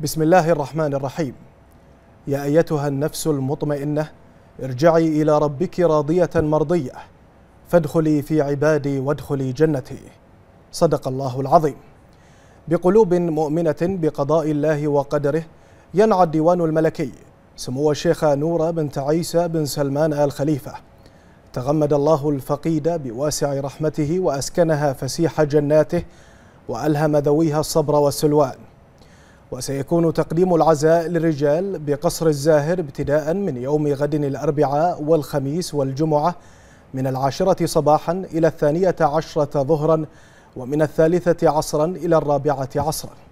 بسم الله الرحمن الرحيم يا ايتها النفس المطمئنه ارجعي الى ربك راضيه مرضيه فادخلي في عبادي وادخلي جنتي صدق الله العظيم بقلوب مؤمنه بقضاء الله وقدره ينعى الديوان الملكي سمو الشيخه نوره بنت عيسى بن سلمان ال خليفه تغمد الله الفقيده بواسع رحمته واسكنها فسيح جناته والهم ذويها الصبر والسلوان وسيكون تقديم العزاء للرجال بقصر الزاهر ابتداء من يوم غد الأربعاء والخميس والجمعة من العاشرة صباحا إلى الثانية عشرة ظهرا ومن الثالثة عصرا إلى الرابعة عصرا